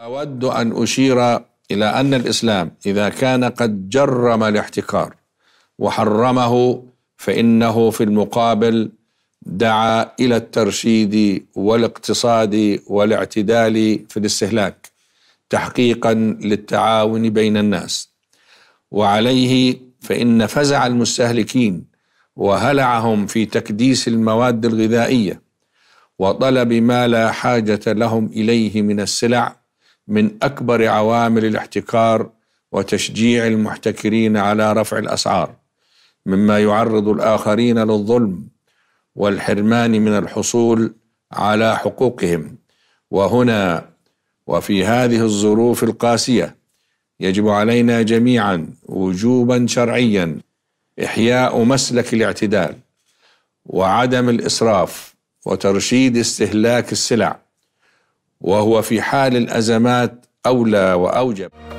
أود أن أشير إلى أن الإسلام إذا كان قد جرم الاحتكار وحرمه فإنه في المقابل دعا إلى الترشيد والاقتصاد والاعتدال في الاستهلاك تحقيقا للتعاون بين الناس وعليه فإن فزع المستهلكين وهلعهم في تكديس المواد الغذائية وطلب ما لا حاجة لهم إليه من السلع من أكبر عوامل الاحتكار وتشجيع المحتكرين على رفع الأسعار مما يعرض الآخرين للظلم والحرمان من الحصول على حقوقهم وهنا وفي هذه الظروف القاسية يجب علينا جميعا وجوبا شرعيا إحياء مسلك الاعتدال وعدم الإسراف وترشيد استهلاك السلع وهو في حال الازمات اولى واوجب